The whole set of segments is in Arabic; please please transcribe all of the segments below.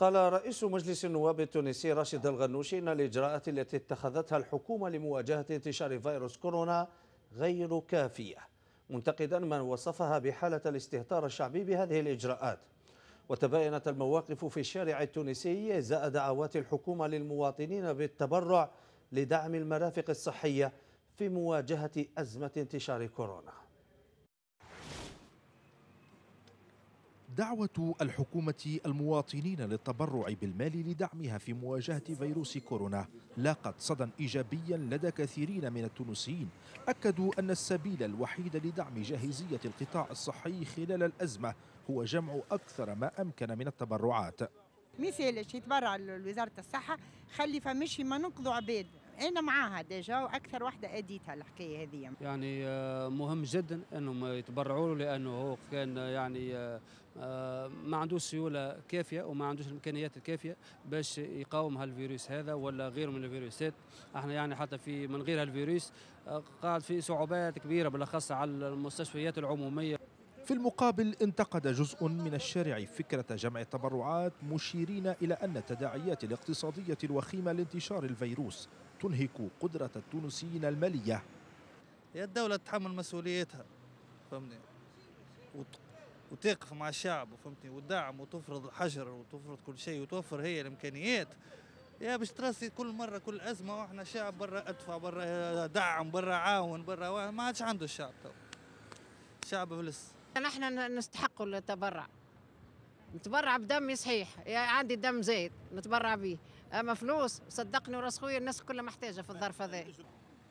قال رئيس مجلس النواب التونسي راشد الغنوشي ان الاجراءات التي اتخذتها الحكومه لمواجهه انتشار فيروس كورونا غير كافيه منتقدا من وصفها بحاله الاستهتار الشعبي بهذه الاجراءات وتباينت المواقف في الشارع التونسي ازاء دعوات الحكومه للمواطنين بالتبرع لدعم المرافق الصحيه في مواجهه ازمه انتشار كورونا دعوة الحكومة المواطنين للتبرع بالمال لدعمها في مواجهة فيروس كورونا لاقت صدى إيجابيا لدى كثيرين من التونسيين أكدوا أن السبيل الوحيد لدعم جاهزية القطاع الصحي خلال الأزمة هو جمع أكثر ما أمكن من التبرعات مثال يتبرع لوزارة الصحة خلي فمشي ما نقضوا عباد انا معاها ديجا واكثر وحده اديتها الحكايه هذه يعني آه، مهم جدا انهم يتبرعوا له لانه هو كان آه، يعني آه، ما عندوش سيوله كافيه وما عندوش الامكانيات الكافيه باش يقاوم هالفيروس هذا ولا غيره من الفيروسات احنا يعني حتى في من غير هالفيروس قاعد في صعوبات كبيره بالاخص على المستشفيات العموميه في المقابل انتقد جزء من الشارع فكرة جمع التبرعات مشيرين إلى أن التداعيات الاقتصادية الوخيمة لانتشار الفيروس تنهك قدرة التونسيين المالية هي الدولة تتحمل مسؤوليتها فهمني وتقف مع الشعب فهمتني وتدعم وتفرض الحجر وتفرض كل شيء وتوفر هي الامكانيات يا باش تراسي كل مره كل ازمه واحنا شعب برا ادفع برا دعم برا عاون برا ما عادش عنده الشعب تو شعب فلس نحن نستحق التبرع نتبرع بدمي صحيح يعني عندي دم زايد نتبرع به اما فلوس صدقني وراس خويا الناس كلها محتاجه في الظرف هذا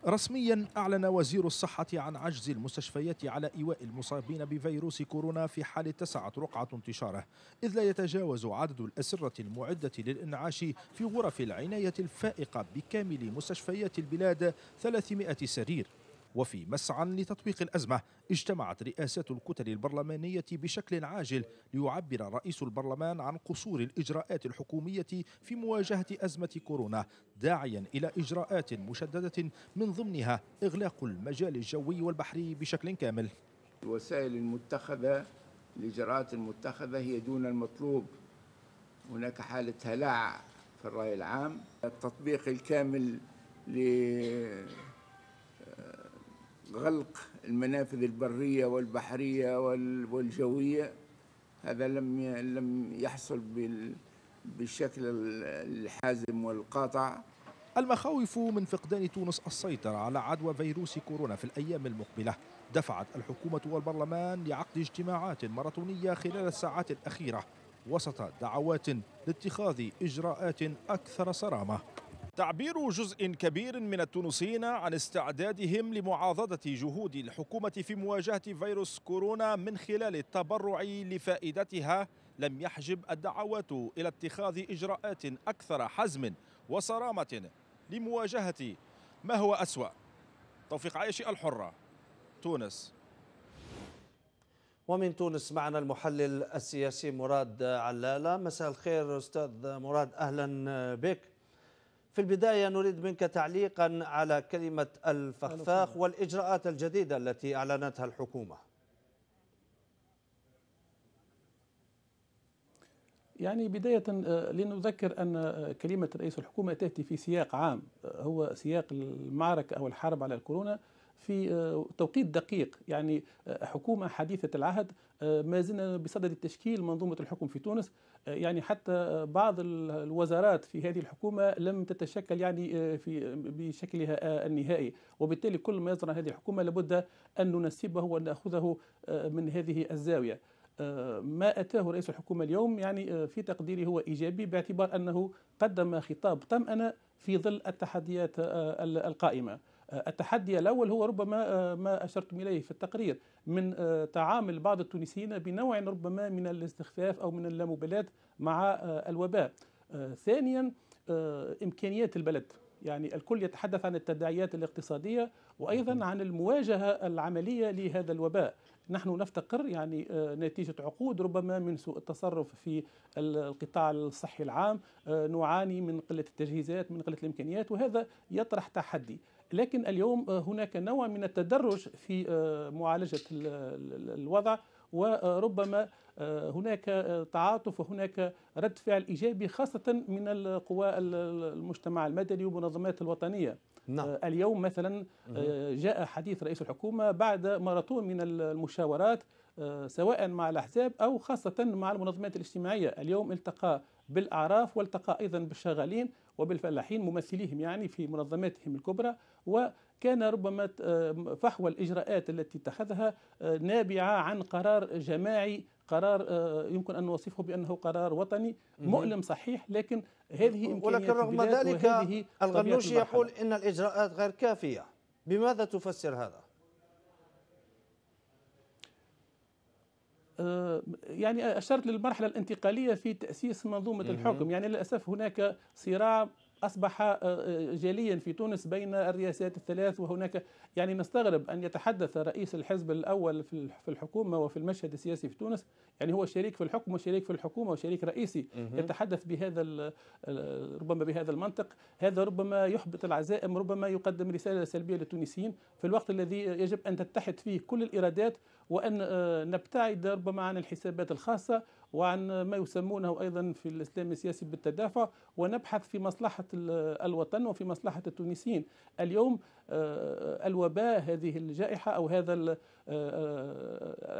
رسميا أعلن وزير الصحة عن عجز المستشفيات على إيواء المصابين بفيروس كورونا في حال اتسعت رقعة انتشاره إذ لا يتجاوز عدد الأسرة المعدة للإنعاش في غرف العناية الفائقة بكامل مستشفيات البلاد 300 سرير وفي مسعى لتطبيق الأزمة اجتمعت رئاسات الكتل البرلمانية بشكل عاجل ليعبر رئيس البرلمان عن قصور الإجراءات الحكومية في مواجهة أزمة كورونا داعيا إلى إجراءات مشددة من ضمنها إغلاق المجال الجوي والبحري بشكل كامل الوسائل المتخذة الإجراءات المتخذة هي دون المطلوب هناك حالة هلع في الرأي العام التطبيق الكامل غلق المنافذ البرية والبحرية والجوية هذا لم لم يحصل بالشكل الحازم والقاطع المخاوف من فقدان تونس السيطرة على عدوى فيروس كورونا في الأيام المقبلة دفعت الحكومة والبرلمان لعقد اجتماعات ماراثونية خلال الساعات الأخيرة وسط دعوات لاتخاذ إجراءات أكثر صرامة تعبير جزء كبير من التونسيين عن استعدادهم لمعاضدة جهود الحكومة في مواجهة فيروس كورونا من خلال التبرع لفائدتها لم يحجب الدعوات إلى اتخاذ إجراءات أكثر حزم وصرامة لمواجهة ما هو أسوأ توفيق عايشي الحرة تونس ومن تونس معنا المحلل السياسي مراد علالة مساء الخير أستاذ مراد أهلا بك في البداية نريد منك تعليقا على كلمة الفخفاخ والإجراءات الجديدة التي أعلنتها الحكومة يعني بداية آه، لنذكر أن آه، كلمة رئيس الحكومة تأتي في سياق عام آه، هو سياق المعركة أو الحرب على الكورونا في آه، توقيت دقيق يعني آه، حكومة حديثة العهد آه، ما زلنا بصدد التشكيل منظومة الحكم في تونس يعني حتى بعض الوزارات في هذه الحكومة لم تتشكل يعني في بشكلها النهائي وبالتالي كل ما يصنع هذه الحكومة لابد أن ننسبه ونأخذه من هذه الزاوية ما أتاه رئيس الحكومة اليوم يعني في تقديري هو إيجابي باعتبار أنه قدم خطاب طمأنة في ظل التحديات القائمة التحدي الأول هو ربما آه، ما أشرتم إليه في التقرير من آه، تعامل بعض التونسيين بنوع ربما من الاستخفاف أو من اللامبالاة مع آه، الوباء ثانيا إمكانيات البلد يعني الكل يتحدث عن التداعيات الاقتصادية وأيضا عن المواجهة العملية لهذا الوباء نحن نفتقر يعني نتيجة عقود ربما من سوء التصرف في القطاع الصحي العام نعاني من قلة التجهيزات من قلة الإمكانيات وهذا يطرح تحدي لكن اليوم آه، هناك نوع من التدرج في آه، معالجة الوضع وربما آه، هناك تعاطف وهناك رد فعل ايجابي خاصه من القوى المجتمع المدني والمنظمات الوطنيه نعم. اليوم مثلا جاء حديث رئيس الحكومه بعد ماراثون من المشاورات آه، سواء مع الأحزاب أو خاصة مع المنظمات الاجتماعية اليوم التقى بالأعراف والتقى أيضا بالشغالين وبالفلاحين ممثليهم يعني في منظماتهم الكبرى وكان ربما آه، فحوى الإجراءات التي اتخذها آه، نابعة عن قرار جماعي قرار يمكن ان نوصفه بانه قرار وطني مؤلم صحيح لكن هذه ولكن رغم ذلك الغنوشي يقول ان الاجراءات غير كافيه بماذا تفسر هذا؟ آه، يعني أشرت للمرحلة الانتقالية في تأسيس منظومة الحكم يعني للأسف هناك صراع أصبح آه، آه، جليا في تونس بين الرئاسات الثلاث وهناك يعني نستغرب أن يتحدث رئيس الحزب الأول في الحكومة وفي المشهد السياسي في تونس يعني هو شريك في الحكم وشريك في الحكومة وشريك رئيسي يتحدث بهذا ربما بهذا المنطق هذا ربما يحبط العزائم ربما يقدم رسالة سلبية للتونسيين في الوقت الذي يجب أن تتحد فيه كل الإرادات وأن آه، نبتعد ربما عن الحسابات الخاصة وعن ما يسمونه أيضا في الإسلام السياسي بالتدافع ونبحث في مصلحة آه، الوطن وفي مصلحة التونسيين اليوم آه، الوباء هذه الجائحة أو هذا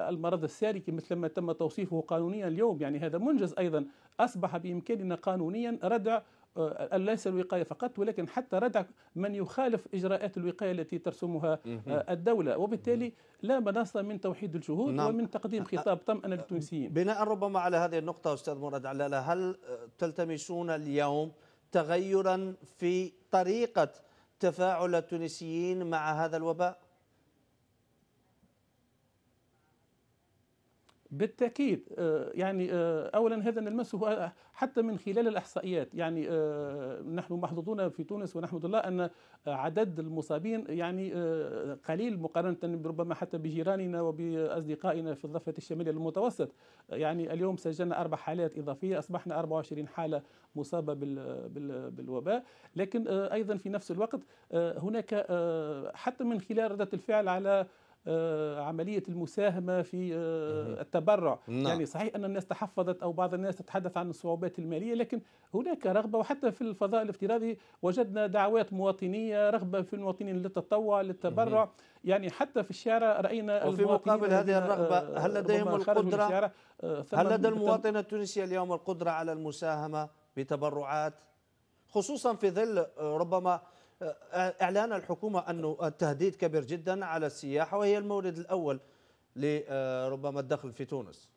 المرض الساري مثل ما تم توصيفه قانونيا اليوم يعني هذا منجز أيضا أصبح بإمكاننا قانونيا ردع آه، ليس الوقايه فقط ولكن حتى ردع من يخالف اجراءات الوقايه التي ترسمها آه، الدوله وبالتالي لا مناص من توحيد الجهود نعم. ومن تقديم خطاب طمأنة آه، للتونسيين بناء ربما على هذه النقطه استاذ مراد علاله هل تلتمسون اليوم تغيرا في طريقه تفاعل التونسيين مع هذا الوباء بالتاكيد آه، يعني آه، اولا هذا نلمسه حتى من خلال الاحصائيات يعني آه، نحن محظوظون في تونس ونحمد الله ان عدد المصابين يعني قليل مقارنه ربما حتى بجيراننا وباصدقائنا في الضفه الشماليه المتوسط يعني اليوم سجلنا اربع حالات اضافيه اصبحنا 24 حاله مصابه بالوباء لكن ايضا في نفس الوقت هناك حتى من خلال رده الفعل على آه، عمليه المساهمه في آه، التبرع نعم. يعني صحيح ان الناس تحفظت او بعض الناس تتحدث عن الصعوبات الماليه لكن هناك رغبه وحتى في الفضاء الافتراضي وجدنا دعوات مواطنيه رغبه في المواطنين للتطوع للتبرع مم. يعني حتى في الشارع راينا وفي مقابل هذه الرغبه هل آه، لديهم القدره هل لدى المواطن التونسي اليوم القدره على المساهمه بتبرعات خصوصا في ظل ربما اعلان الحكومه انه التهديد كبير جدا على السياحه وهي المورد الاول لربما آه، الدخل في تونس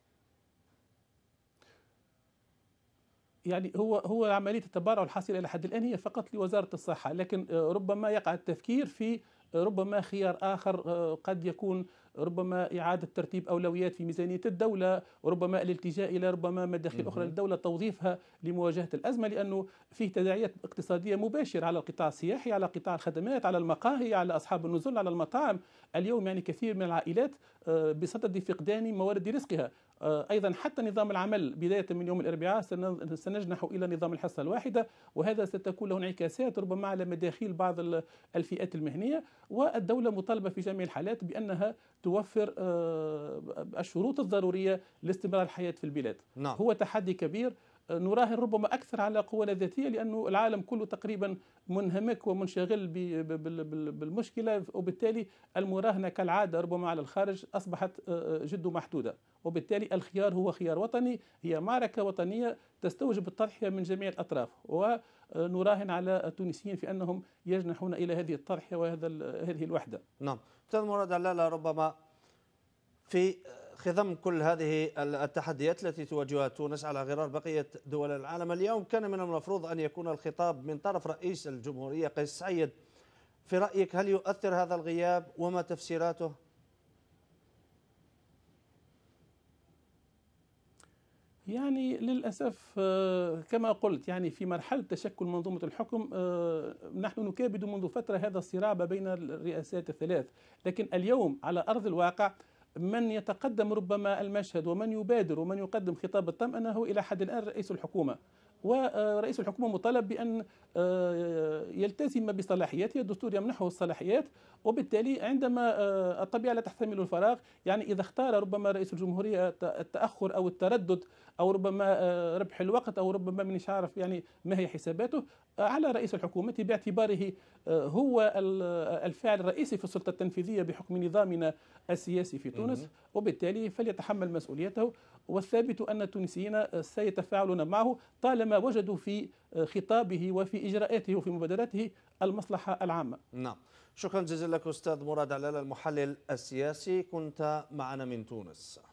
يعني هو هو عمليه التبرع الحاصله الى حد الان هي فقط لوزاره الصحه لكن آه، ربما يقع التفكير في آه، ربما خيار اخر قد يكون ربما إعادة ترتيب أولويات في ميزانية الدولة ربما الالتجاء إلى ربما مداخل أخرى للدولة توظيفها لمواجهة الأزمة لأنه فيه تداعيات اقتصادية مباشرة على القطاع السياحي على قطاع الخدمات على المقاهي على أصحاب النزل على المطاعم اليوم يعني كثير من العائلات آه، بصدد فقدان موارد رزقها آه، ايضا حتى نظام العمل بدايه من يوم الاربعاء سنجنح الى نظام الحصه الواحده وهذا ستكون له انعكاسات ربما على مداخيل بعض الفئات المهنيه والدوله مطالبه في جميع الحالات بانها توفر آه، الشروط الضروريه لاستمرار الحياه في البلاد نعم. هو تحدي كبير نراهن ربما اكثر على قوانا ذاتيه لانه العالم كله تقريبا منهمك ومنشغل بالمشكله وبالتالي المراهنه كالعاده ربما على الخارج اصبحت آه، آه، جد محدوده وبالتالي الخيار هو خيار وطني هي معركه وطنيه تستوجب التضحيه من جميع الاطراف ونراهن آه، على التونسيين في انهم يجنحون الى هذه التضحيه وهذا هذه الوحده. نعم، استاذ مراد لا ربما في خضم كل هذه التحديات التي تواجهها تونس على غرار بقية دول العالم اليوم كان من المفروض أن يكون الخطاب من طرف رئيس الجمهورية قيس سعيد في رأيك هل يؤثر هذا الغياب وما تفسيراته؟ يعني للأسف آه، كما قلت يعني في مرحلة تشكل منظومة الحكم آه، نحن نكابد منذ فترة هذا الصراع بين الرئاسات الثلاث لكن اليوم على أرض الواقع من يتقدم ربما المشهد ومن يبادر ومن يقدم خطاب الطمأنة هو إلى حد الآن رئيس الحكومة ورئيس آه، الحكومة مطالب بأن آه، يلتزم بصلاحياته الدستور يمنحه الصلاحيات وبالتالي عندما آه، الطبيعة لا تحتمل الفراغ يعني إذا اختار ربما رئيس الجمهورية التأخر أو التردد أو ربما آه، ربح الوقت أو ربما من عارف يعني ما هي حساباته آه، على رئيس الحكومة باعتباره هو الفاعل الرئيسي في السلطة التنفيذية بحكم نظامنا السياسي في تونس وبالتالي فليتحمل مسؤوليته والثابت أن التونسيين سيتفاعلون معه طالما وجدوا في خطابه وفي إجراءاته وفي مبادراته المصلحة العامة نعم شكرا جزيلا لك أستاذ مراد علال المحلل السياسي كنت معنا من تونس